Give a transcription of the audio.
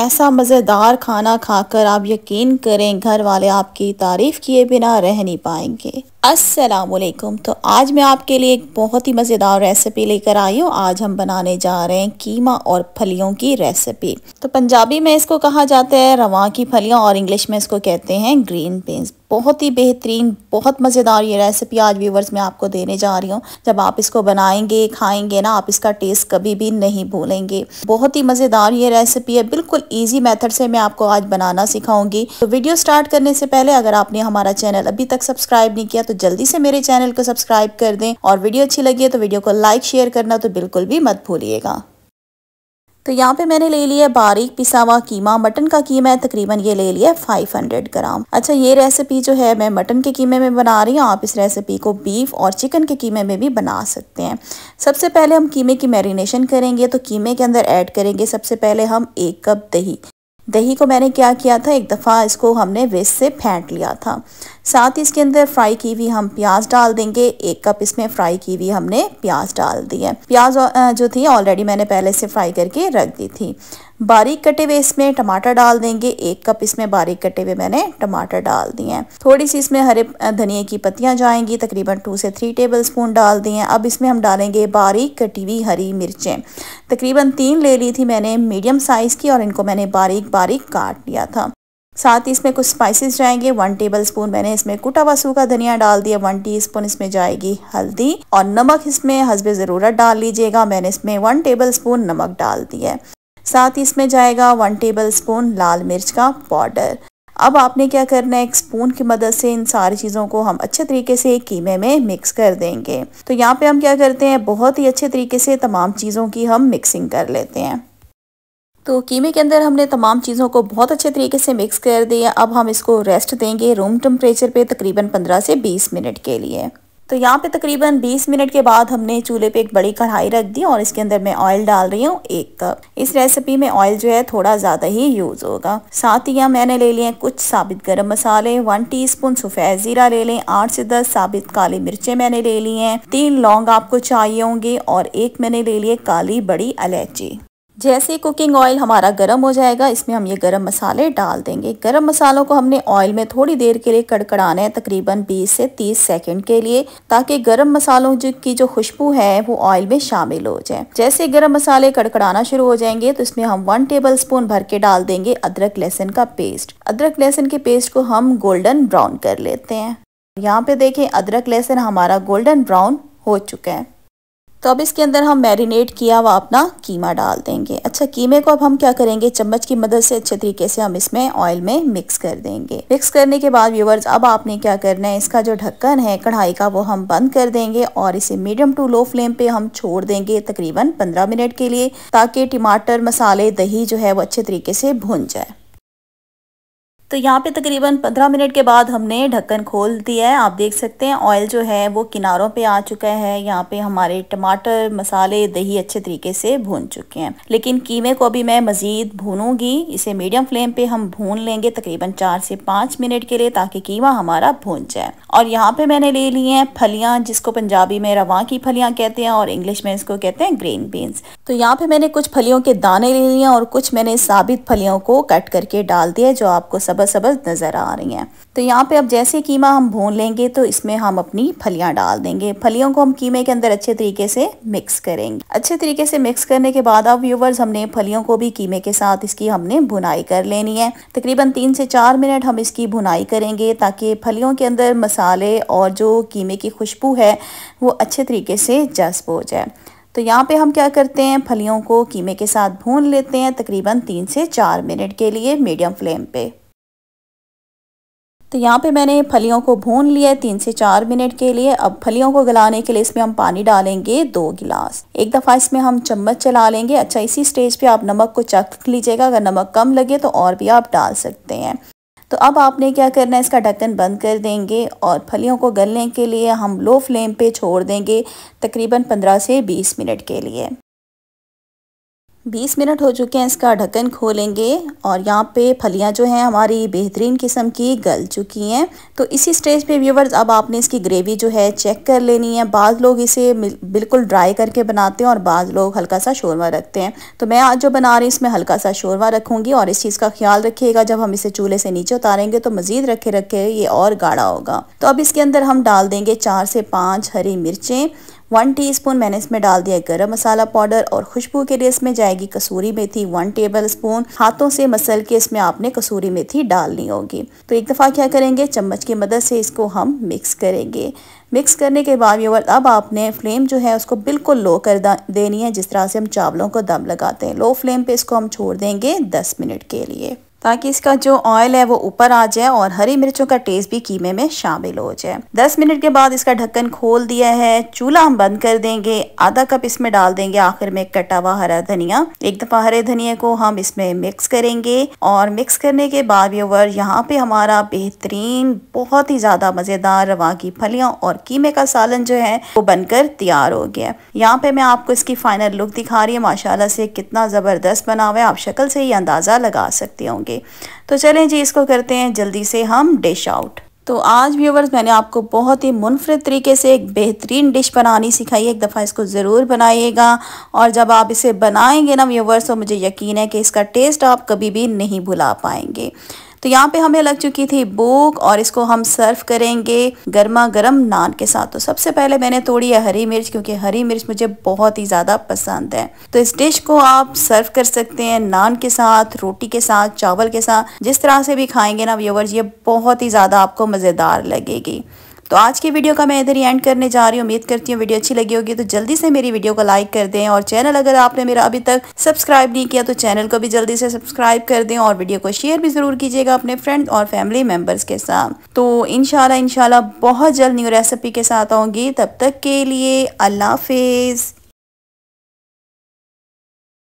ऐसा मज़ेदार खाना खाकर आप यकीन करें घर वाले आपकी तारीफ़ किए बिना रह नहीं पाएंगे असलकुम तो आज मैं आपके लिए एक बहुत ही मज़ेदार रेसिपी लेकर आई हूँ आज हम बनाने जा रहे हैं कीमा और फलियों की रेसिपी तो पंजाबी में इसको कहा जाता है रवा की फलियाँ और इंग्लिश में इसको कहते हैं ग्रीन बीन्स बहुत ही बेहतरीन बहुत मज़ेदार ये रेसिपी आज व्यूवर्स में आपको देने जा रही हूँ जब आप इसको बनाएंगे खाएंगे ना आप इसका टेस्ट कभी भी नहीं भूलेंगे बहुत ही मज़ेदार ये रेसिपी है बिल्कुल ईजी मेथड से मैं आपको आज बनाना सिखाऊंगी तो वीडियो स्टार्ट करने से पहले अगर आपने हमारा चैनल अभी तक सब्सक्राइब नहीं किया तो जल्दी से मेरे चैनल को सब्सक्राइब कर दें और वीडियो अच्छी लगी है तो वीडियो को लाइक शेयर करना तो बिल्कुल भी मत भूलिएगा तो यहाँ पे मैंने ले लिया है बारीक पिसा हुआ कीमा मटन का कीमा है तकरीबन ये ले लिया है 500 ग्राम अच्छा ये रेसिपी जो है मैं मटन के कीमे में बना रही हूँ आप इस रेसिपी को बीफ और चिकन के कीमे में भी बना सकते हैं सबसे पहले हम कीमे की मैरिनेशन करेंगे तो कीमे के अंदर ऐड करेंगे सबसे पहले हम एक कप दही दही को मैंने क्या किया था एक दफ़ा इसको हमने वेस्ट से फेंट लिया था साथ ही इसके अंदर फ्राई की हुई हम प्याज डाल देंगे एक कप इसमें फ्राई की हुई हमने प्याज डाल दी है प्याज जो थी ऑलरेडी मैंने पहले से फ्राई करके रख दी थी बारीक कटे हुए इसमें टमाटर डाल देंगे एक कप इसमें बारीक कटे हुए मैंने टमाटर डाल दिए हैं थोड़ी सी इसमें हरे धनिया की पत्तियां जाएंगी तकरीबन टू से थ्री टेबल स्पून डाल दिए हैं अब इसमें हम डालेंगे बारीक कटी हुई हरी मिर्चें तकरीबन तीन ले ली थी मैंने मीडियम साइज़ की और इनको मैंने बारीक बारीक काट लिया था साथ ही इसमें कुछ स्पाइसेस जाएंगे वन टेबल स्पून मैंने इसमें कुटा हुआ सूखा धनिया डाल दिया वन टीस्पून इसमें जाएगी हल्दी और नमक इसमें हसबे ज़रूरत डाल लीजिएगा मैंने इसमें वन टेबल स्पून नमक डाल दिया साथ ही इसमें जाएगा वन टेबल स्पून लाल मिर्च का पाउडर अब आपने क्या करना है एक स्पून की मदद से इन सारी चीज़ों को हम अच्छे तरीके से कीमे में मिक्स कर देंगे तो यहाँ पे हम क्या करते हैं बहुत ही अच्छे तरीके से तमाम चीज़ों की हम मिक्सिंग कर लेते हैं तो कीमे के अंदर हमने तमाम चीज़ों को बहुत अच्छे तरीके से मिक्स कर दिया अब हम इसको रेस्ट देंगे रूम टेम्परेचर पे तकरीबन पंद्रह से बीस मिनट के लिए तो यहाँ पे तकरीबन 20 मिनट के बाद हमने चूल्हे पे एक बड़ी कढ़ाई रख दी और इसके अंदर मैं ऑयल डाल रही हूँ एक कप इस रेसिपी में ऑयल जो है थोड़ा ज़्यादा ही यूज़ होगा साथ ही यहाँ मैंने ले लिए कुछ साबित गर्म मसाले वन टी स्पून सफ़ेद ज़ीरा ले लें आठ से दस साबित काली मिर्चें मैंने ले ली हैं तीन लौंग आपको चाहिए होंगे और एक मैंने ले लिए काली बड़ी इलायची जैसे कुकिंग ऑयल हमारा गर्म हो जाएगा इसमें हम ये गरम मसाले डाल देंगे गरम मसालों को हमने ऑयल में थोड़ी देर के लिए कड़कड़ाना है तकरीबन 20 से 30 सेकंड के लिए ताकि गरम मसालों की जो खुशबू है वो ऑयल में शामिल हो जाए जैसे गरम मसाले कड़कड़ाना शुरू हो जाएंगे तो इसमें हम वन टेबल स्पून भर के डाल देंगे अदरक लहसुन का पेस्ट अदरक लहसुन के पेस्ट को हम गोल्डन ब्राउन कर लेते हैं यहाँ पे देखें अदरक लहसुन हमारा गोल्डन ब्राउन हो चुका है तो अब इसके अंदर हम मैरिनेट किया हुआ अपना कीमा डाल देंगे अच्छा कीमे को अब हम क्या करेंगे चम्मच की मदद से अच्छे तरीके से हम इसमें ऑयल में मिक्स कर देंगे मिक्स करने के बाद व्यूवर्स अब आपने क्या करना है इसका जो ढक्कन है कढ़ाई का वो हम बंद कर देंगे और इसे मीडियम टू लो फ्लेम पे हम छोड़ देंगे तकरीबन पंद्रह मिनट के लिए ताकि टमाटर मसाले दही जो है वो अच्छे तरीके से भुन जाए तो यहाँ पे तकरीबन 15 मिनट के बाद हमने ढक्कन खोल दिया है आप देख सकते हैं ऑयल जो है वो किनारों पे आ चुका है यहाँ पे हमारे टमाटर मसाले दही अच्छे तरीके से भून चुके हैं लेकिन कीमे को अभी मैं मज़ीद भूनूंगी इसे मीडियम फ्लेम पे हम भून लेंगे तकरीबन चार से पाँच मिनट के लिए ताकि कीमा हमारा भून जाए और यहाँ पे मैंने ले ली हैं फलियाँ जिसको पंजाबी में रवा की फलियाँ कहते हैं और इंग्लिश में इसको कहते हैं ग्रीन बीन्स तो यहाँ पे मैंने कुछ फलियों के दाने ले लिए हैं और कुछ मैंने साबित फलियों को कट करके डाल दिया जो आपको सब सब्ज़ सब्ज़ नज़र आ रही हैं तो यहाँ पे अब जैसे कीमा हम भून लेंगे तो इसमें हम अपनी फलियाँ डाल देंगे फलियों को हम कीमे के अंदर अच्छे तरीके से मिक्स करेंगे अच्छे तरीके से मिक्स करने के बाद अब व्यूवर्स हमने फलियों को भी कीमे के साथ इसकी हमने भुनाई कर लेनी है तकरीबन तीन से चार मिनट हम इसकी भुनाई करेंगे ताकि फलियों के अंदर मसाले और जो कीमे की खुशबू है वो अच्छे तरीके से जस्ब हो जाए तो यहाँ पे हम क्या करते हैं फलियों को कीमे के साथ भून लेते हैं तकरीबन तीन से चार मिनट के लिए मीडियम फ्लेम पे तो यहाँ पे मैंने फलियों को भून लिया तीन से चार मिनट के लिए अब फलियों को गलाने के लिए इसमें हम पानी डालेंगे दो गिलास एक दफ़ा इसमें हम चम्मच चला लेंगे अच्छा इसी स्टेज पे आप नमक को चख लीजिएगा अगर नमक कम लगे तो और भी आप डाल सकते हैं तो अब आपने क्या करना है इसका ढक्कन बंद कर देंगे और फलियों को गलने के लिए हम लो फ्लेम पे छोड़ देंगे तकरीबन 15 से 20 मिनट के लिए 20 मिनट हो चुके हैं इसका ढक्कन खोलेंगे और यहाँ पे फलियाँ जो हैं हमारी बेहतरीन किस्म की गल चुकी हैं तो इसी स्टेज पे व्यूवर्स अब आपने इसकी ग्रेवी जो है चेक कर लेनी है बाद लोग इसे बिल्कुल ड्राई करके बनाते हैं और बाद लोग हल्का सा शोरवा रखते हैं तो मैं आज जो बना रही हूँ इसमें हल्का सा शोरवा रखूँगी और इस चीज़ का ख्याल रखिएगा जब हम इसे चूल्हे से नीचे उतारेंगे तो मज़ीद रखे रखे ये और गाढ़ा होगा तो अब इसके अंदर हम डाल देंगे चार से पाँच हरी मिर्चें वन टीस्पून मैंने इसमें डाल दिया गरम मसाला पाउडर और खुशबू के लिए इसमें जाएगी kasuri methi one tablespoon हाथों से मसल के इसमें आपने कसूरी मेथी डालनी होगी तो एक दफ़ा क्या करेंगे चम्मच की मदद से इसको हम मिक्स करेंगे मिक्स करने के बाद अब आपने फ्लेम जो है उसको बिल्कुल लो कर देनी है जिस तरह से हम चावलों को दम लगाते हैं लो फ्लेम पर इसको हम छोड़ देंगे दस मिनट के लिए ताकि इसका जो ऑयल है वो ऊपर आ जाए और हरी मिर्चों का टेस्ट भी कीमे में शामिल हो जाए 10 मिनट के बाद इसका ढक्कन खोल दिया है चूल्हा हम बंद कर देंगे आधा कप इसमें डाल देंगे आखिर में कटा हुआ हरा धनिया एक दफा हरे धनिया को हम इसमें मिक्स करेंगे और मिक्स करने के बाद व्यूवर यहाँ पे हमारा बेहतरीन बहुत ही ज्यादा मजेदार रवा की फलियाँ और कीमे का सालन जो है वो बनकर तैयार हो गया यहाँ पे मैं आपको इसकी फाइनल लुक दिखा रही है माशाला से कितना जबरदस्त बना हुआ है आप शक्ल से ही अंदाजा लगा सकते होंगे होंगे तो चलें जी इसको करते हैं जल्दी से हम डिश आउट तो आज व्यूवर्स मैंने आपको बहुत ही मुनफरद तरीके से एक बेहतरीन डिश बनानी सिखाई है एक दफ़ा इसको ज़रूर बनाइएगा और जब आप इसे बनाएंगे ना व्यूवर्स तो मुझे यकीन है कि इसका टेस्ट आप कभी भी नहीं भुला पाएंगे तो यहाँ पे हमें लग चुकी थी बूक और इसको हम सर्व करेंगे गर्मा गर्म नान के साथ तो सबसे पहले मैंने तोड़ी है हरी मिर्च क्योंकि हरी मिर्च मुझे बहुत ही ज़्यादा पसंद है तो इस डिश को आप सर्व कर सकते हैं नान के साथ रोटी के साथ चावल के साथ जिस तरह से भी खाएंगे ना व्यूवर्स ये बहुत ही ज़्यादा आपको मज़ेदार लगेगी तो आज की वीडियो का मैं इधर ही एंड करने जा रही हूँ उम्मीद करती हूँ वीडियो अच्छी लगी होगी तो जल्दी से मेरी वीडियो को लाइक कर दें और चैनल अगर आपने मेरा अभी तक सब्सक्राइब नहीं किया तो चैनल को भी जल्दी से सब्सक्राइब कर दें और वीडियो को शेयर भी ज़रूर कीजिएगा अपने फ्रेंड और फैमिली मेम्बर्स के साथ तो इनशाला इनशाला बहुत जल्द न्यू रेसिपी के साथ आऊंगी तब तक के लिए अल्लाह हाफिज़